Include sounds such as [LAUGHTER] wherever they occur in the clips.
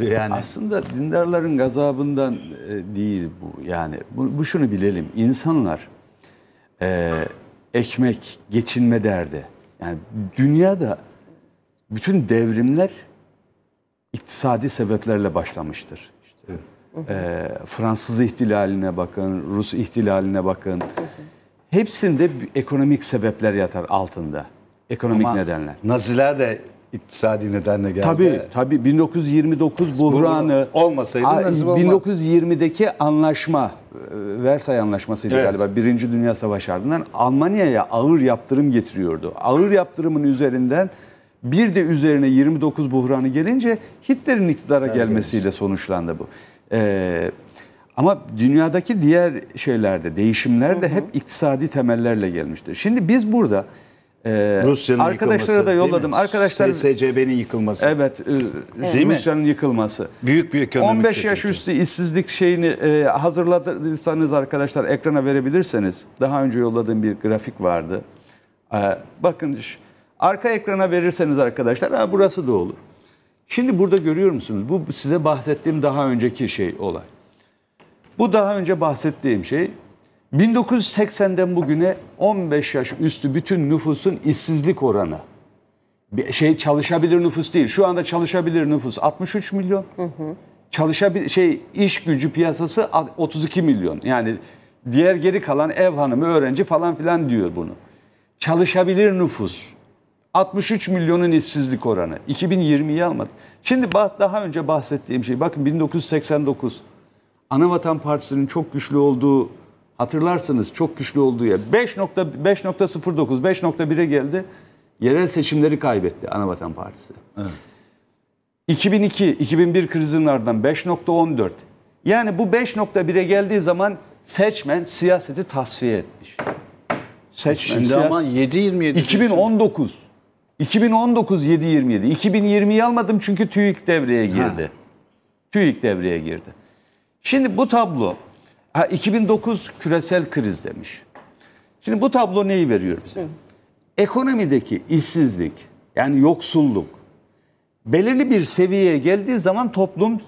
yani. Aslında dindarların gazabından e, değil bu. Yani bu, bu şunu bilelim. insanlar e, ekmek, geçinme derdi. Yani dünyada bütün devrimler iktisadi sebeplerle başlamıştır. işte e, Fransız ihtilaline bakın, Rus ihtilaline bakın. Hepsinde ekonomik sebepler yatar altında. Ekonomik Ama nedenler. Naziler de iktisadi nedenle geldi. Tabii tabii 1929 buhranı Bunu olmasaydı nasıl olmaz. 1920'deki anlaşma e, Versay Anlaşması'ydı evet. galiba Birinci Dünya Savaşı ardından Almanya'ya ağır yaptırım getiriyordu. Ağır yaptırımın üzerinden bir de üzerine 29 buhranı gelince Hitler'in iktidara evet, gelmesiyle sonuçlandı bu. Ee, ama dünyadaki diğer şeylerde, değişimler de hep iktisadi temellerle gelmiştir. Şimdi biz burada ee, Rusya'nın arkadaşlara da yolladım. Arkadaşlar SCB'nin yıkılması. Evet, evet. Rusya'nın yıkılması. Büyük bir ekonomik 15 yaş kötü. üstü işsizlik şeyini e, hazırladıysanız arkadaşlar ekrana verebilirseniz daha önce yolladığım bir grafik vardı. E, bakın arka ekrana verirseniz arkadaşlar ha, burası da olur. Şimdi burada görüyor musunuz? Bu size bahsettiğim daha önceki şey olay. Bu daha önce bahsettiğim şey 1980'den bugüne 15 yaş üstü bütün nüfusun işsizlik oranı. Bir şey çalışabilir nüfus değil. Şu anda çalışabilir nüfus 63 milyon. Hı hı. Çalışabil şey iş gücü piyasası 32 milyon. Yani diğer geri kalan ev hanımı, öğrenci falan filan diyor bunu. Çalışabilir nüfus 63 milyonun işsizlik oranı. 2020'yi almadı. Şimdi daha önce bahsettiğim şey bakın 1989 Anavatan Partisi'nin çok güçlü olduğu hatırlarsınız çok güçlü olduğu yer. 5.09, 5.1'e geldi. Yerel seçimleri kaybetti Anavatan Partisi. Evet. 2002-2001 krizinin ardından 5.14. Yani bu 5.1'e geldiği zaman seçmen siyaseti tasfiye etmiş. Seçmen Şimdi ama 7.27. 2019. 2019 7.27. 2020'yi almadım çünkü TÜİK devreye girdi. Ha. TÜİK devreye girdi. Şimdi bu tablo Ha, 2009 küresel kriz demiş. Şimdi bu tablo neyi veriyor bize? Ekonomideki işsizlik yani yoksulluk belirli bir seviyeye geldiği zaman toplum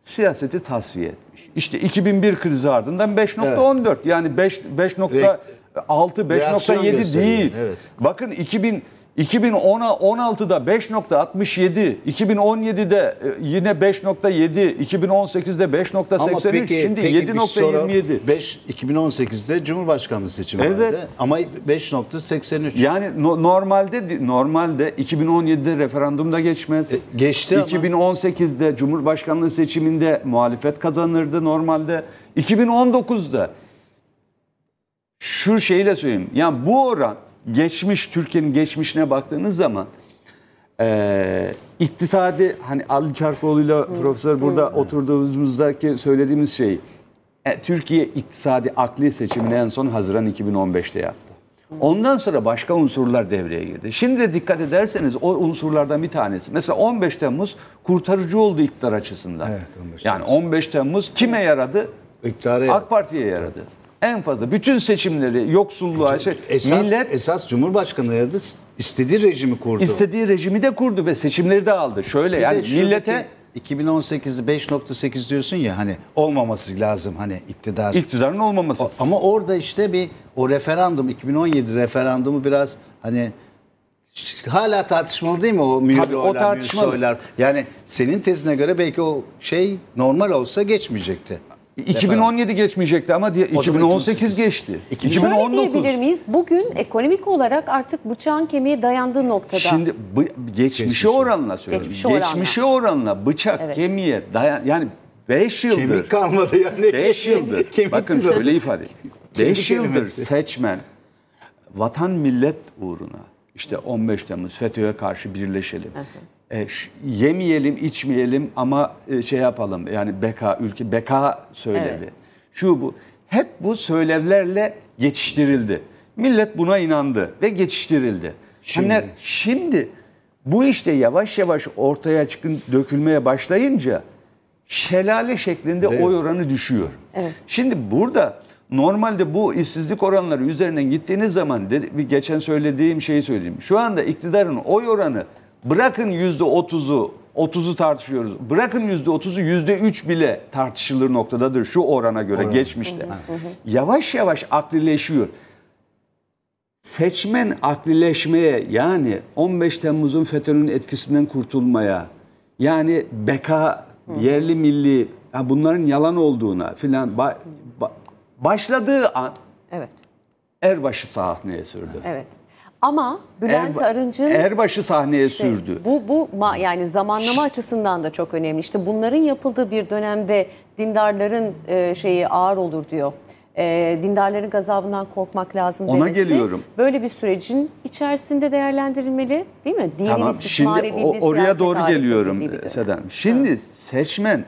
siyaseti tasfiye etmiş. İşte 2001 krizi ardından 5.14 evet. yani 5.6 5.7 değil. Evet. Bakın 2000 2016'da 5.67, 2017'de yine 5.7, 2018'de 5.83, şimdi 7.27. 5 2018'de Cumhurbaşkanlığı seçimi evet. vardı ama 5.83. Yani no, normalde normalde 2017'de referandumda geçmez. E, geçti 2018'de ama. Cumhurbaşkanlığı seçiminde muhalefet kazanırdı normalde. 2019'da şu şeyle söyleyeyim. Yani bu oran geçmiş Türkiye'nin geçmişine baktığınız zaman e, iktisadi hani Ali Çarkoğlu'yla ile profesör burada hmm. oturduğumuzdaki söylediğimiz şey e, Türkiye iktisadi akli seçimini en son Haziran 2015'te yaptı. Ondan sonra başka unsurlar devreye girdi. Şimdi de dikkat ederseniz o unsurlardan bir tanesi. Mesela 15 Temmuz kurtarıcı oldu iktidar açısından. Evet, 15 Temmuz. yani 15 Temmuz kime yaradı? İktidara AK Parti'ye yaradı. Evet en fazla bütün seçimleri yoksulluğa e, şey esas, millet esas Cumhurbaşkanı da istediği rejimi kurdu. İstediği rejimi de kurdu ve seçimleri de aldı. Şöyle Bir yani millete 2018'de 5.8 diyorsun ya hani olmaması lazım hani iktidar. İktidarın olmaması. O, ama orada işte bir o referandum 2017 referandumu biraz hani hala tartışmalı değil mi o mühürlü o tartışmalı. oylar? Yani senin tezine göre belki o şey normal olsa geçmeyecekti. 2017 Efendim? geçmeyecekti ama 2018 geçti. 2019. Şöyle diyebilir miyiz? Bugün ekonomik olarak artık bıçağın kemiğe dayandığı noktada. Şimdi bu, geçmişe Geçmiş. oranla söylüyorum. Geçmişe, geçmişe oranla. oranla bıçak evet. kemiğe dayan yani 5 yıldır. Kemik kalmadı yani. 5 yıldır. bakın böyle ifade. 5 yıldır kelimesi. seçmen vatan millet uğruna işte 15 Temmuz FETÖ'ye karşı birleşelim. Evet e, yemeyelim, içmeyelim ama e, şey yapalım. Yani beka ülke beka söylevi. Evet. Şu bu hep bu söylevlerle yetiştirildi. Millet buna inandı ve geçiştirildi. Şimdi hani şimdi bu işte yavaş yavaş ortaya çıkın dökülmeye başlayınca şelale şeklinde Değil oy oranı düşüyor. Evet. Şimdi burada normalde bu işsizlik oranları üzerinden gittiğiniz zaman dedi, geçen söylediğim şeyi söyleyeyim. Şu anda iktidarın oy oranı Bırakın yüzde otuzu 30'u tartışıyoruz. Bırakın %30'u %3 bile tartışılır noktadadır şu orana göre Oran. geçmişte. Hı hı. Yavaş yavaş aklileşiyor. Seçmen aklileşmeye yani 15 Temmuz'un FETÖ'nün etkisinden kurtulmaya yani beka, hı. yerli milli ya bunların yalan olduğuna filan ba, ba, başladığı an Evet. Erbaş'ı sahneye sürdü. Evet. Ama Bülent er, Arınç'ın Erbaş'ı sahneye işte, sürdü. Bu bu yani zamanlama açısından da çok önemli. İşte bunların yapıldığı bir dönemde dindarların e, şeyi ağır olur diyor. E, dindarların gazabından korkmak lazım Ona demesi, geliyorum. Böyle bir sürecin içerisinde değerlendirilmeli değil mi? Dinin tamam, şimdi o, oraya doğru geliyorum Sedem. Şimdi evet. seçmen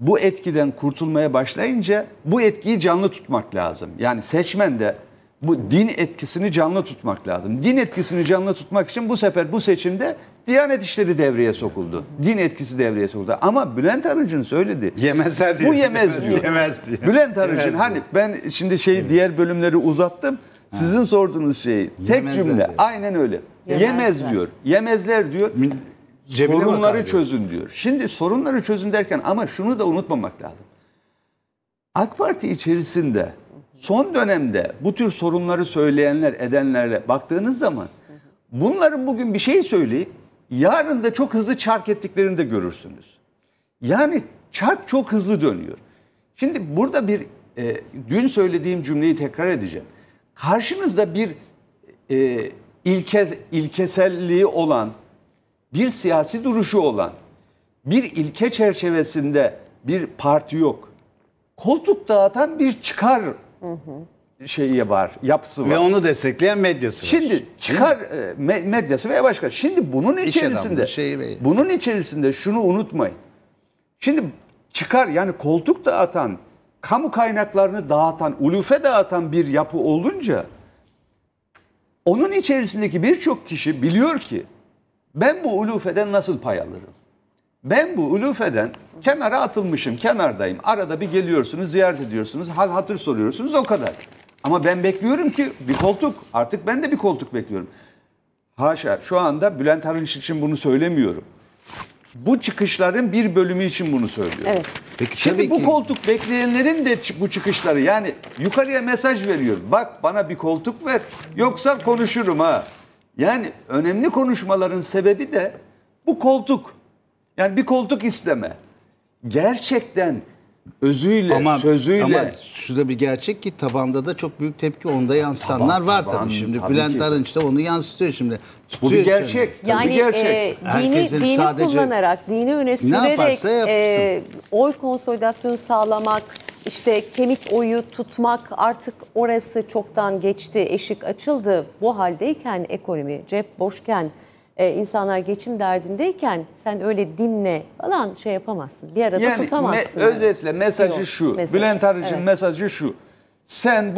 bu etkiden kurtulmaya başlayınca bu etkiyi canlı tutmak lazım. Yani seçmen de bu din etkisini canlı tutmak lazım. Din etkisini canlı tutmak için bu sefer bu seçimde Diyanet İşleri devreye sokuldu. Din etkisi devreye sokuldu. Ama Bülent Arınç'ın söyledi. Yemezler diyor. Bu yemez diyor. [LAUGHS] Yemez diyor. Bülent Arınç'ın hani ben şimdi şey diğer bölümleri uzattım. Sizin ha. sorduğunuz şeyi tek Yemezler cümle diyor. aynen öyle. Yemez diyor. Yemezler diyor. Cebine sorunları çözün diyor. Şimdi sorunları çözün derken ama şunu da unutmamak lazım. AK Parti içerisinde Son dönemde bu tür sorunları söyleyenler, edenlerle baktığınız zaman bunların bugün bir şey söyleyip yarın da çok hızlı çark ettiklerini de görürsünüz. Yani çark çok hızlı dönüyor. Şimdi burada bir e, dün söylediğim cümleyi tekrar edeceğim. Karşınızda bir e, ilke, ilkeselliği olan, bir siyasi duruşu olan, bir ilke çerçevesinde bir parti yok. Koltuk dağıtan bir çıkar şeyi var, yapısı var. Ve onu destekleyen medyası var. Şimdi çıkar e, medyası veya başka. Şimdi bunun İş içerisinde adamı, şeyi bunun içerisinde şunu unutmayın. Şimdi çıkar yani koltuk dağıtan, kamu kaynaklarını dağıtan, ulufe dağıtan bir yapı olunca onun içerisindeki birçok kişi biliyor ki ben bu ulufeden nasıl pay alırım? Ben bu ulufeden kenara atılmışım, kenardayım. Arada bir geliyorsunuz, ziyaret ediyorsunuz, hal hatır soruyorsunuz o kadar. Ama ben bekliyorum ki bir koltuk. Artık ben de bir koltuk bekliyorum. Haşa şu anda Bülent Arınç için bunu söylemiyorum. Bu çıkışların bir bölümü için bunu söylüyorum. Evet. Peki, Şimdi tabii bu ki... koltuk bekleyenlerin de bu çıkışları yani yukarıya mesaj veriyor. Bak bana bir koltuk ver yoksa konuşurum ha. Yani önemli konuşmaların sebebi de bu koltuk. Yani bir koltuk isteme. Gerçekten özüyle, ama, sözüyle. Ama şu da bir gerçek ki tabanda da çok büyük tepki onda yansıtanlar taban, var taban, tabii. Şimdi tabii Bülent Arınç da onu yansıtıyor şimdi. Tutuyor Bu bir gerçek. Şimdi. Yani bir gerçek. E, dini, dini sadece kullanarak, dini öne sürerek e, oy konsolidasyonu sağlamak, işte kemik oyu tutmak artık orası çoktan geçti, eşik açıldı. Bu haldeyken ekonomi, cep boşken e, insanlar geçim derdindeyken sen öyle dinle falan şey yapamazsın. Bir arada yani, tutamazsın. Me, özetle mesajı şu. Mesajı. Bülent Arıcı'nın evet. mesajı şu. Sen bu